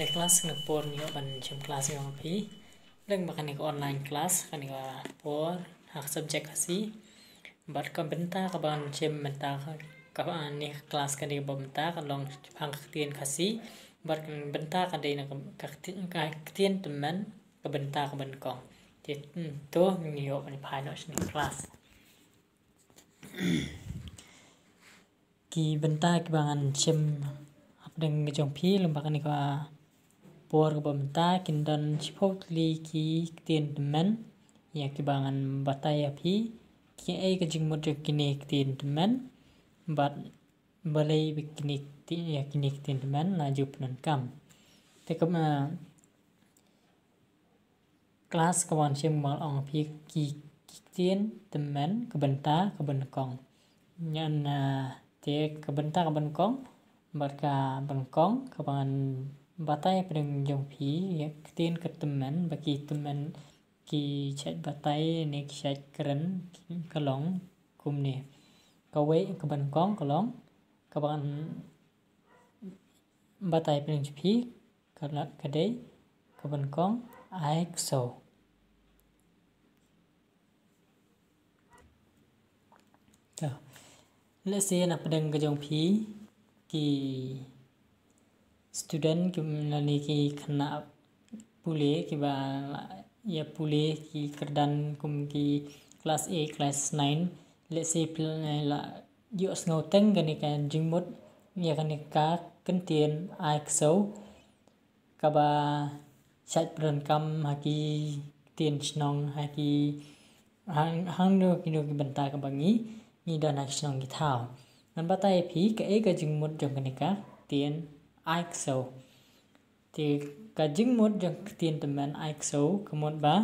Play class Singapore ni ban jam class ni api. Deng makan ni online class kan ni por hak subjek kasi. Bat ka benta ka ban jam benta ka ka ni class kan ni benta ka long pang ketian kasi. Bat kan benta ka dei na ka ketian teman ka benta ka ban kong. Jadi tu ni yo ni pai no ni class. គីបន្តាគីបានឈឹមអបដឹងចុងភីលំបាក់នេះក៏ por bomta kintan chipotli ki tin men ya kibangan bataya pi ki ai ka jingmot kini tin men bat balai bikini tin ya kini tin men laju nan kam te tekam eh, kelas wan sing mal ong pi ki tin temen kebenta kong nyan eh, te kebenta ban kong bengkong bangan Batai preng jong pi ya ktin keteman bagi teman ki chat batai ne ki chat keren kalong kum ne kawe kaban kong kalong kaban batai preng jong pi kala kadai kaban kong aik so Let's say nak pedang kejong pi ki student यानी कि kena pule kiba ya pule ki kerdan kum ki kelas A kelas 9 let's say eh, la yo snow teng gani ka jingmot ya gani ka kentien axo kaba chat pran kam haki tien snong haki hang hang no no ki banta ka bangi ni dan hak snong ki thao nan batai phi ka e ka jingmot jong gani tien aikso Ti cả chính một trong tiền tầm mình aikso của một ba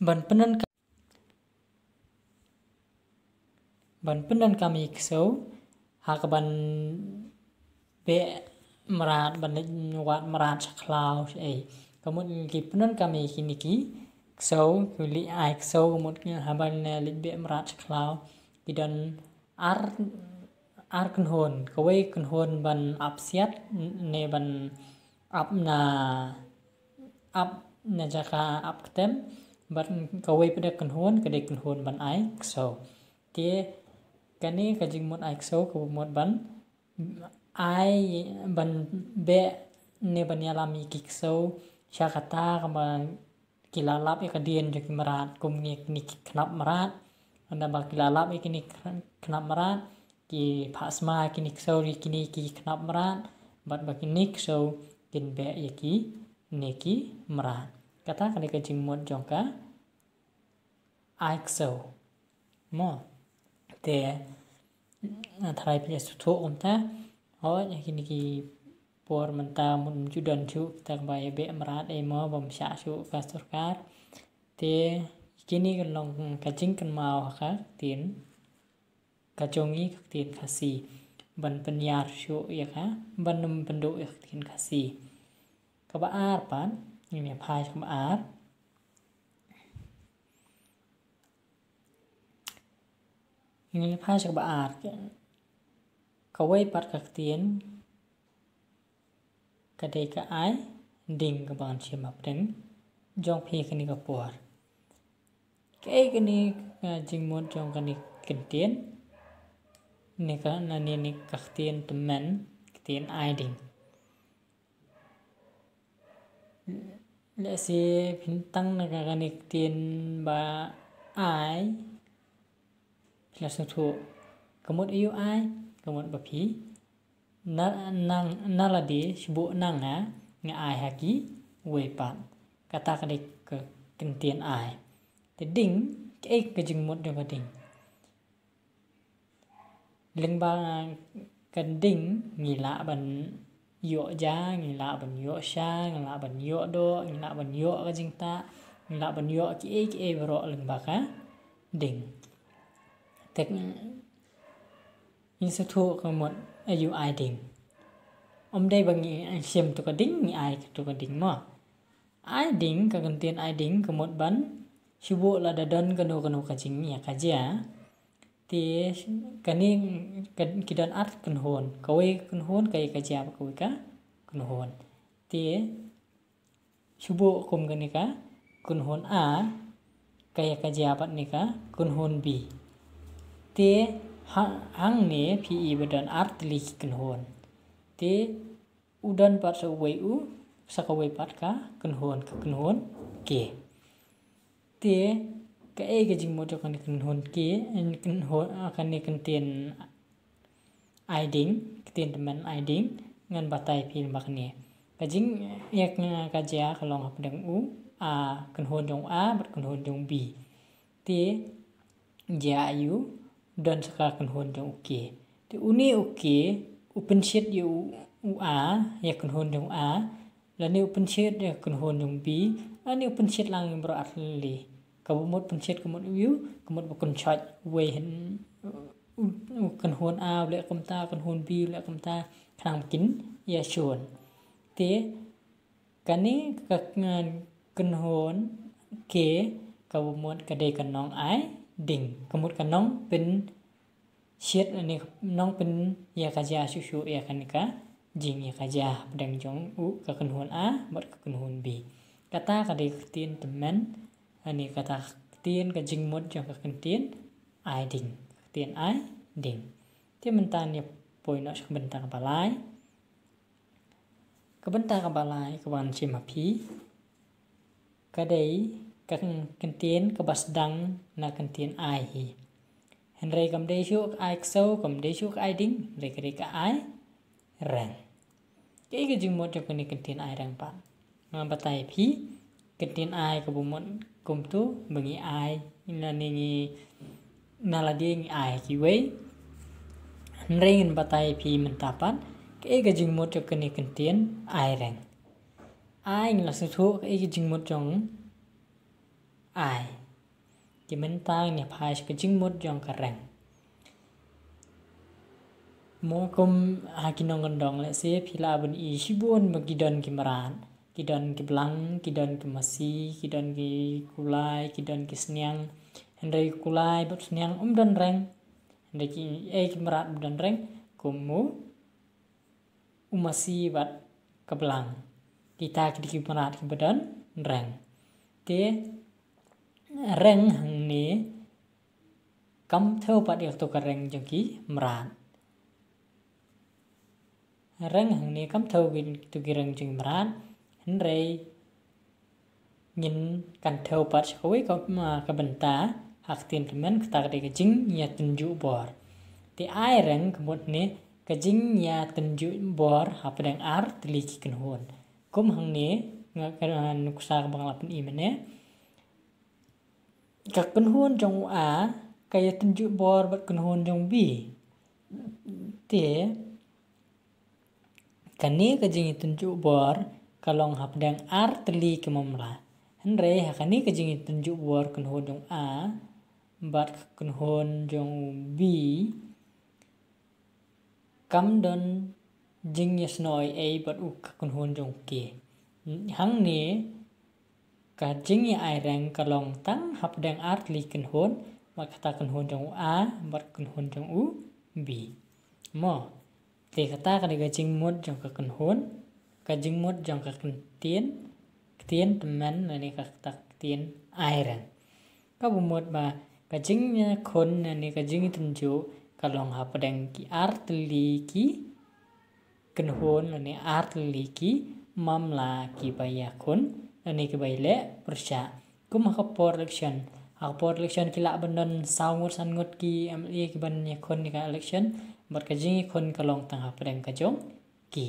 bản penen bản penen kami hak ban be merat ban wat merat saklau ai kemudian ki penen kami kini ki so kuli aikso kemudian haban lik be merat saklau dan ar ar kan hon kawai kan hon ban ap siat ne ban ap na ap na jaka ap ketem ban kawai pada kan hon kedai kan hon ban ai so ni kani kajing mot ai so ko mot ban ai ban be ne ban yalami kikso syakata kama kilalap ikadien e marat merat ni ni kenap marat anda bagi e ki ni kenap marat ki pasma kini so kini ki khnap meran bat ba kinik so kin be yaki neki meran kata kali ke jingmot jongka axo mo te tharai pe su tho om ta ho yaki niki por menta mun judan chu tak ba ye be e mo bom sha chu ka te kini kan long kacing kan mau ka tin Kajongi kaktin kasi. Ban penyar syu ya ka. Ban nem penduk ya kaktin kasi. Kabaar pan. Ini apa kabaar. Ini apa kabaar. Kawai pat kaktin. Kadai ka ai. Ding kabang cium apden. Jong pi kini kapuar. Kay kini jing mod jong kini kentin. nika na ni ni kaktien temen ktien aiding lẽ si phin tăng na ka ni ktien ba ai là sự thu, có một yêu ai có một bà phí na nang na là đi bộ nang á nghe ai hà ký quê bạn kata ka đi kinh tiền ai thì đỉnh cái cái chừng một điều cái đỉnh lưng ba cần đỉnh nghỉ lạ bẩn yộ giá nghỉ lạ bẩn yộ xa nghỉ lạ bẩn yộ đô nghỉ lạ bẩn yộ cái chính ta nghỉ lạ bẩn yộ ấy cái ấy rõ lưng ba cá đỉnh thực in sự thu không một ai dụ ai đỉnh ông đây bằng nghĩ anh xem tôi có đỉnh nghĩ ai tôi có đỉnh mà ai đỉnh cả cần tiền ai đỉnh cả một bắn chú bộ là đã đơn cả đồ cả đồ cả chính nhà cả gì à ti kaning kidan art kunhon kawai kunhon kai kajab kawai ka kunhon ti subo kum ka kunhon a kai kajabat nika kunhon b ti hang ne pi i badan art li kunhon ti udan pat sa wai u sa kawai pat ka kunhon ka kunhon ke ti ka e eh, gajing mo to kan kan hon ki eh, en kan hon ni kan tin aiding tin teman aiding ngan batai pil makni gajing yak nga kaja kalong hap dang u a kan hon dong a ber kan hon jong b ti jia ayu don saka kan hon u ki ti uni uki open sheet yu u a ya kan hon dong a lani open sheet ya kan hon dong b ani open sheet lang bro atli ក៏មួយពងជាតិក៏មួយយូក៏មួយកុនឆាច់វេហិនកុនហួនអាវលកំតាកុនហួនពីលកំតាខាងគិនយ៉ាជួនទេកានេះក៏ងានកុនហួនគេក៏មួយកដេកណងអាយឌីងក៏មួយកណងពេញជាតិនេះណងពេញយ៉ាកាយ៉ាស៊ូស៊ូយ៉ាកានិកាជីងយ៉ាកាយ៉ាបដងចងអ៊ូក៏កុនហួនអាបត់ក៏កុនហួនប៊ីកតាក៏ដេកទៀនតមែន anh ani kata tiên ka jing mod cho kinh tiên ai ding tiên ai ding ti mình ta ni poi no shak benta ka cái ka benta ka balai ka wan chi ma phí cái đấy ka kinh tiên ka bas dang na kinh tiên ai hi hen rei kam dei shu ai sâu kam dei shu ai ding rei ka rei cái ai rang cái cái jing mod cho ka ni kan tiên ai rang pa ngam batai phí kinh tiên ai ka bộ môn công tu mình nghĩ ai là nên na là đi ai kì vậy rèn bắt tay phi mình tapat cái cái jing một cho cái này cần tiền ai rèn ai là sự thu cái cái jing một trong ai thì mình ta nhà phải cái jing một trong cái rèn mo kom là kondong le se phila bun i shibun magidon kimaran kidan ki belang kidan ki masi kidan ki kulai kidan ki seniang hendai kulai bat seniang um dan reng hendai ki eh ki merat dan reng kumu umasi bat ke belang kita ki ki merat ki badan reng te reng hang ni kam theo pat yak to ka reng jong ki merat reng hang ni kam theo gin tu ki reng jong merat nrei Ngin kan teu pat shakawi ko ma ka benta hak tin kemen ka de jing nya tunjuk bor. Ti airen kemut ne jing nya tenju bor hapedang ar teliki hon Kum hang ne ngakan kusar ne ka Kak jang jong a kaya tunjuk bor bat hon jong bi. Ti kani kejing ya tunju bor kalong hapdang ar teli kemamra Hendre hakani kajingi tunjuk war kenho jong a bat kenho jong b kam don jingi snoi a bat u kenho jong k hang ne ka jingi ai rang kalong tang hapdang ar teli kenho bat kata kenho jong a bat kenho jong u b mo te kata kali gajing mod jong ka kajing mut jang ka kentin temen nani ka airan ka mood ba kajingnya kon nani kajing tenjo kalong ha padang ki artli ki kenhon nani art ki mamla ki bayakun nani ki bayle persya kum ka por election ha por election ki la saungur sangut ki am ye iya ki ban yakun ni ka election bar kajing kon kalong tang ha ka kajong ki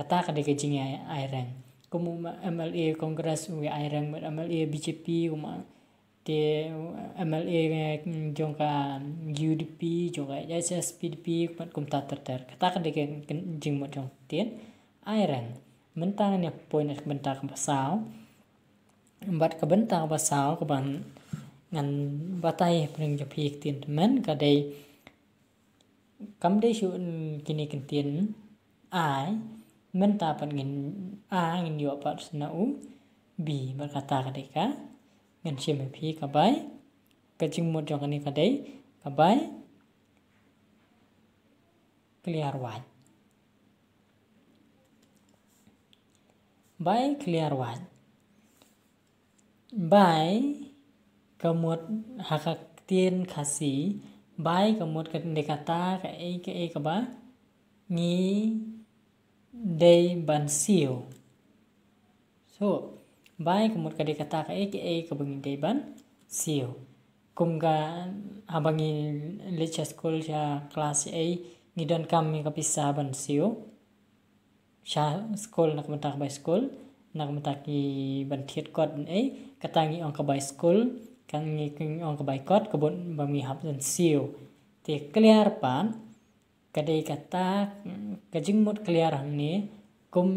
kata ya airang kumu MLA Kongres we airang MLA BJP kuma te MLA jongka UDP jongka SSPDP kum ta terter kata kada jing mo jong tin airang mentang ni poin mentang pasal embat kebentang pasal keban ngan batai pring jepik tin men kadai kam dei kini kentin ai Menta pat ngin a ngin yo pat sna u bi berkata kadeka ngin shime pi kabai kajing mo jong ni kadai kabai clear wai bai clear wai bai kamot hakak tien khasi bai kamot kadekata ka e ka e ka ba ngi day ban bansio. So, bai kumur ka dikata ka eke ke e ka bangi dei bansio. Kum ka abangi leche school sha kelas A kam kami ka pisa ban siu. Sya school nak kumutak bai school nak mentak i bantiet kot e katangi on ka bai school kan ngi on ka bai kot kebun bangi ban siu. Te clear pan kadai kata kajing mot keliaran ni kum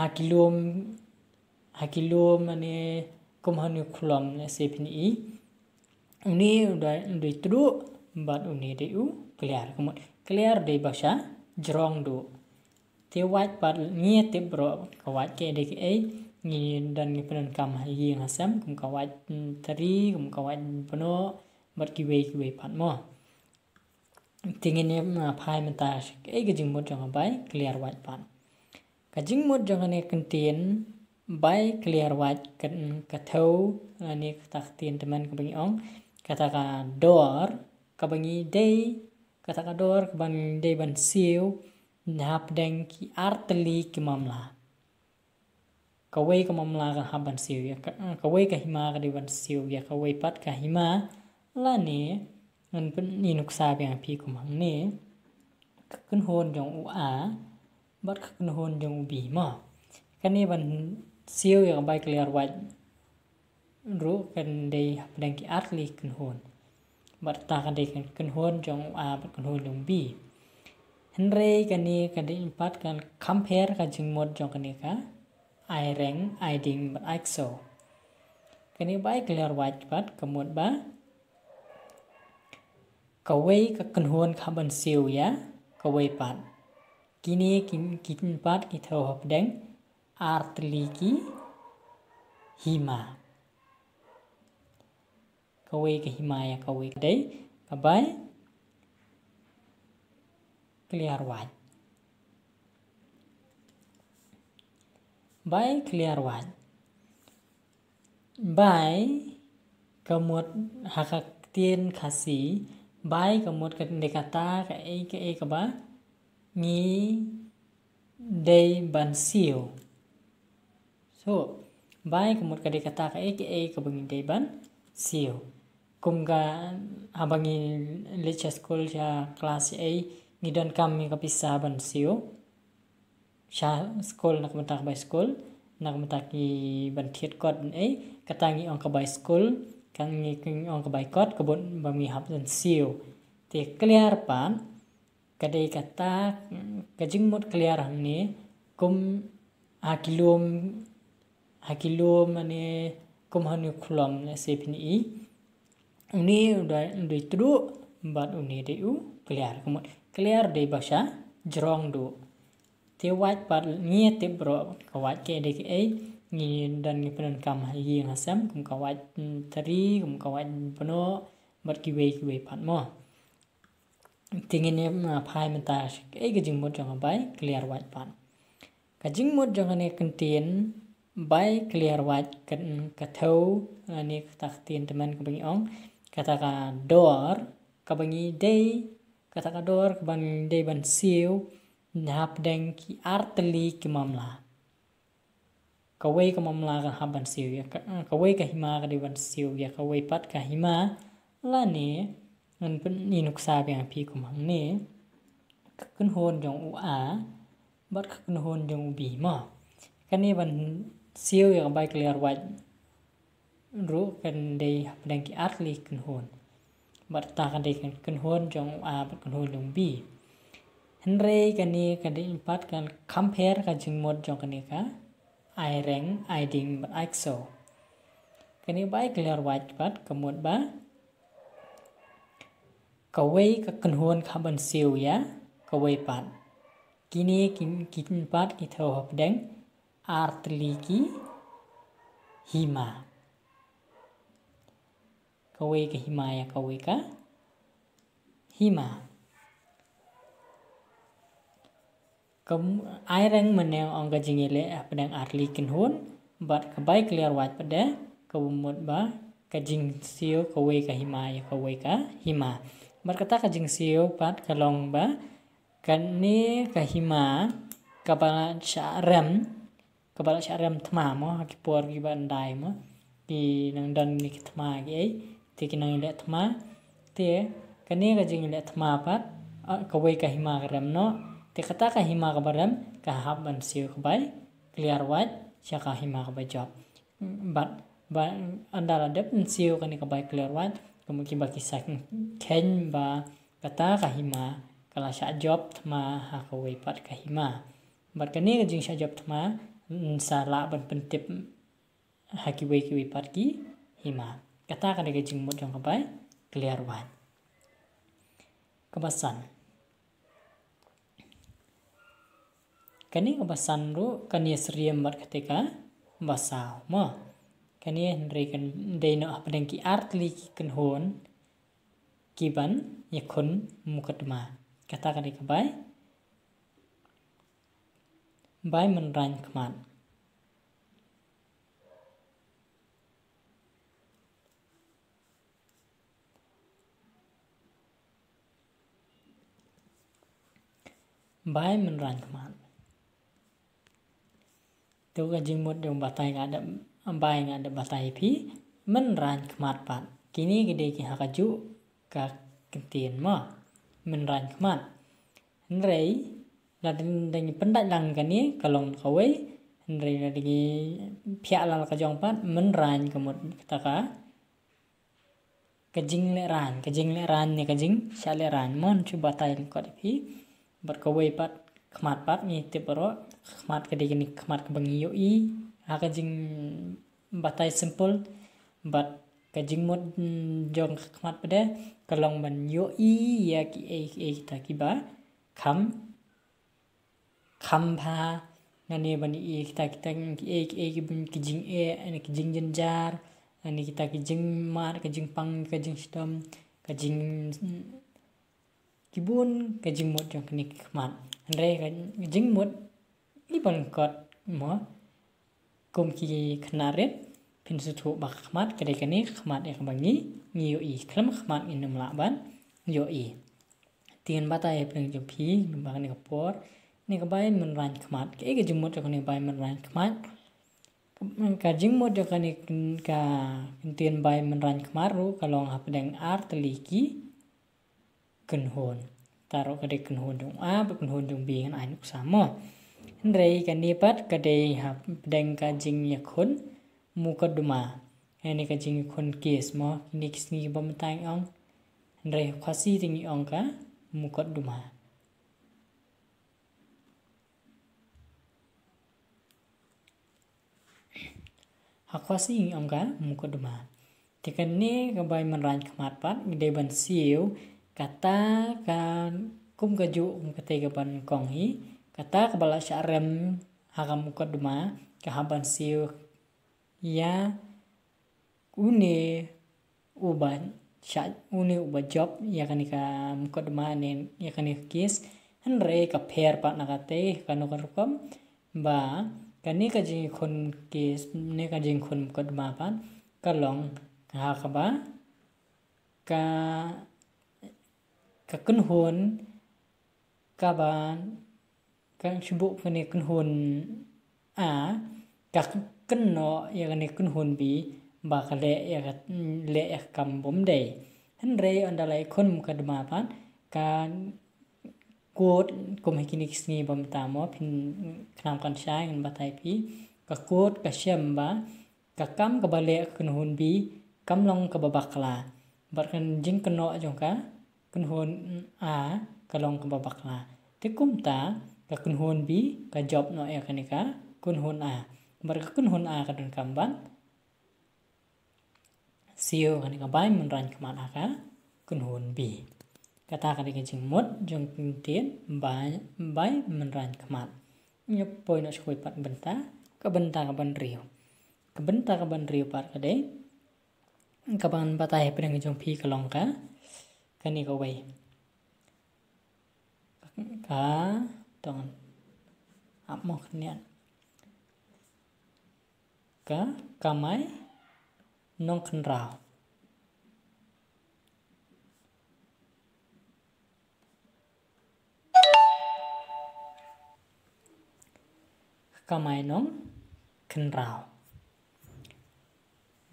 hakilom hakilom ane kum hanu kulam ne sepini i uni udah udah itu do bat uni de u keliar kumot keliar de bahasa jerong do te wat pat ni te bro kawat ke de ke ni dan ni penan kam hayi ngasam kum kawat tari kum kawat ki bat kiwe kiwe pat mo tingin em phai man shik e ge jing mod jong bai clear white pan ka jing a jong ne kentin bai clear white kan ka thau ani ka tin teman ka bangi ong kata ka door ka bangi day kata ka door ka bangi day ban siu nap deng ki arteli ki mamla kawai ka mamla ka ban siu ya kawai ka hima ka di ban siu ya kawai pat ka hima la ni An pun inuk sabi ang pi kumang ne. Kakun hon jong u a. Bat kakun hon jong u bi ma. Kani ban siêu yang bai clear wat. Ru kan dei hapdang ki atli kun hon. Bat ta kan dei kun hon jong u a bat kun hon jong bi. Henry kani kan dei impat kan compare ka jing mod jong kani ka. I rank I ding bat I so. Kani bai clear wat bat kemud ba. Kawai kakunhuan kaban siu ya, kawai pat. Kini kitin pat kita hopdeng artliki hima. Kawai ke hima ya kawai kadai, kabai clear white. By clear white. By kemut hakak tien kasih ka ka का ka ta ka e ka e ka ba ngi dei ban siu so bai mot ka dikata ka e ke e ka ngi dei ban siu kum ga habangi lecha school ya class a ngi don kam mi ka pisa ban siu sha school nak ka bai school nak ka ki ban thiet kot e katangi ong ka bai school kan ngiking on ke baikot kebun bami dan siu ti keliar pan kadai kata kajingmut keliar hang ni kum hakilum hakilum mane kum hanu kulom na ni i uni udah udah itu bat uni u keliar kemut keliar dei basha jerong du te wat pat ngi te bro kawat ke dei dan penon kam hagi yang hasam kum kawat tari kum kawat ki bat ki wei pan mo tingin ni ma pai menta e jing mod jang bai clear white pan jing mod jang ne kentien bai clear white kan kathau ani taktien teman kabangi ong kata ka door kabangi day kata ka door kabangi dei ban siu nap deng ki arteli ki mamlah กวยก็มอมลากันฮับบันซิวยากวยก็หิมากันดีบันซิวยากวยปัดกับหิมาล้านี่มันเป็นนินุกซาเปียงพี่ของมังนี่ขึ้นโฮนจงอูอาบัดขึ้นโฮนจงอูบีมอกันนี่บันซิวยากับใบเคลียร์ไว้รู้กันได้แปลงกี่อัตลีขึ้นโฮนบัดตากันได้กันขึ้นโฮนจงอูอาบัดขึ้นโฮนจงบีเฮนเรย์กันนี่กันดีปัดกันคัมเพิร์กันจึงหมดจงกันนี่ค่ะ aireng aiding bat kini baik gelar wajibat kemud ba kawai kekenhuan kenhuan kaban siu ya kawai pat kini kin kin pat kita hop deng Artiliki. hima kawai ke hima ya kawai ka hima Kem aireng meneng ongga jengile eh, pedang arli kinhun bat kebai clear wat pada kebumut ba kajing siu kawai ka hima ya kawai ka hima bat kata kajing siu bat kalong ba kani ka hima kapala syarem kapala syarem tema mo puar ki ndai mo ki nang dan ni tema ki ei ti kinang ile tema ti kani kajing ile tma pat kawai ka hima rem no Tekata ka hima ka baram ka ban siu ka bai clear white ka hima ka bai job. But ba andala dep siu ka ni ka bai clear white ba ki sakin ken ba kata ka hima ka la sha job ma ha ka wei pat ka hima. But ka ni ka jing sha job ma, sa la ban pentip ha ki wei ki wei pat ki hima. Kata ka ni ka jing mo jong ka bai clear white. Kebasan. kani basan ru kani seriam bat ketika basau ma kani rei kan dei no apden ki li ki kan hon kiban ya mukat mukadma kata kani kabai bai ran keman bai menran tu kajing mut dong batai ka ada ambai yang ada batai pi menran kemat pat kini gede ki hakaju ka kentien ma menran kemat nrei la dengi pendak lang ka ni kalong kawai wei nrei la dengi piak lal ka jong menran kemut kata ka kajing le ran kajing le ran ni kajing sya le ran mon batai tai di pi berkawai pat kemat ngitip ro kemat ke digini kemat ke bengiyo i haka jing batai simple but ke jing mod mm, jong kemat pede kelong ban yo i ya ki e e kita ba kam kam pa nani ban i kita kita ki e ki e ki bun ki jing e ani ki jing jenjar ani kita ki jing mar ki jing pang ki jing stom ki jing kibun ka jingmut jong kini kman andre kajing jingmut ibon kot mo kum ki khnaret pin su thu bak khmat kare kani khmat ek bangi ngiu i khlam khmat in num laban yo i tin bata e pin jong phi bang ni kapor ni ka bai mun ran khmat ke ke jingmut jong kini bai mun ran khmat ka jingmut jong kini ka tin bai mun ran khmaru kalong deng ar teliki kenhon taro kade kenhon dong a be kenhon dong b ngan ainuk samo rei kan pat kade hap deng ka jing yakon mukaduma ene ka jing kon kes mo niks ni bam tang ong rei khasi ting ong ka mukaduma Hakwasi ing angka mukaduma. Tikani kabai meran kemat pat gede ban siu kata kan kum keju um ketiga konghi kata kebala syarem hakam kodma kehaban siu ya une uban sya une uba job ya kan ika mukodma nen ya kan kis henre ka per nakate kanu karukom ba kani ka jing kon kis ne ka jing kon mukodma pan kalong ka ba ka ka kun hun ka ban kan shibuk kene kun hun a ka kun no ya kene kun hun bi ba ka le ya ka le ya kam bom dei hen re on ya dalai ya kon ka dma pan kan kod kom hikini kisni bam tamo pin kram kan sha ba tai pi ka kod ka shem ba ka kam ka ba bale kun hun bi kam long ka ba babakla barkan jing keno jong ka kun hun a kalong ka babakla te ta, ka kun hun b ka job no ya kanika kun hun a mar ka kun hun a ka dun kambang siu e kanika bai mun ran a ka kun hun ka kata kanika jingmut jong pintin bai bai mun ran kemat nyepoin no skoi pat benta ka benta ka ban riu ka benta ka ban riu par ka de ka ban batai pedang jong pi kalong ka Kani ka wai. Ka tong amok nian. Ka kamai nong kan rao. Kamai nong kan rao.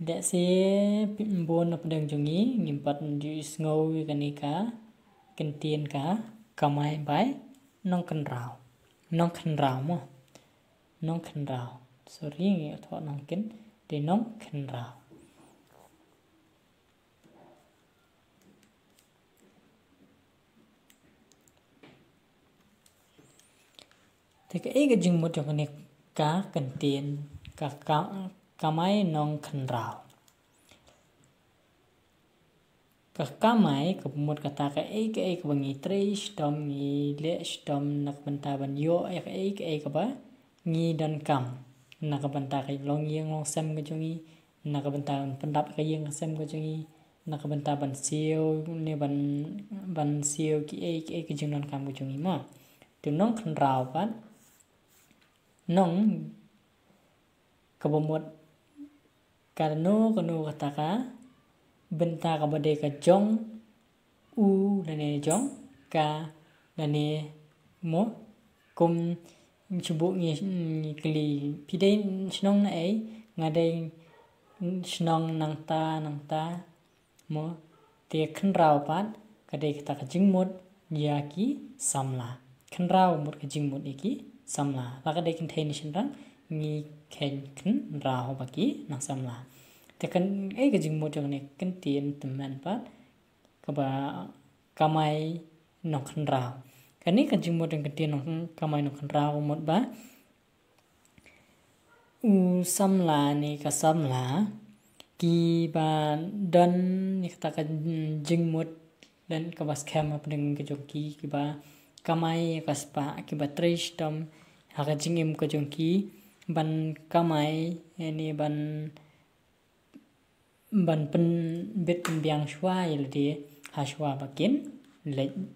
đã xe buồn nộp đường chung ý nghiêm bật dư ngô cái này cả kinh tiền cả cầm ai bái nông cần rào nông cần rào mà nông cần rào sorry nghĩa thọ nông kính thì nông cần rào thì cái ý cái chừng một trong cái này cả kinh tiền cả cả Kamai nong khen rau. Ka kamai ka mut kata ka ei ka ei ka bangi tri stom ngi le stom nak benta ban yo ei ka ei ka ei ka ba ngi dan kam. Nak benta ka long yang long sem ka jungi nak benta pendap ka yang sem ka jungi nak benta ban siu ne ban ban siu ki ei ki ei ka jung dan kam ka jungi ma. Tu nong khen rau ban nong កបមុត karena kanu wataka benta kabade ka jong u dane jong ka dane mo kum chubu ngi kli pide snong na ai ngadai snong nang ta nang ta mo te khan rao pat kadai kita ka jingmut ya ki samla khan rao mut ka jingmut iki e samla la kadai kin thaini shinrang ngi ken ken raho bagi nangsam la tekan ke jing mo jong ne ken tien teman pat kaba kamai nong ken raho ke jing mo jong ken tien nong kamai nong ken raho mot ba u sam la ni ka sam ki ba dan ni ta ka jing mo dan ba kem apa dengan jong ki kiba kamai kaspa kiba trash tam haka jingim kejong ki ban kamai ini ban ban pen bet biang shwa yel di haswa bakin le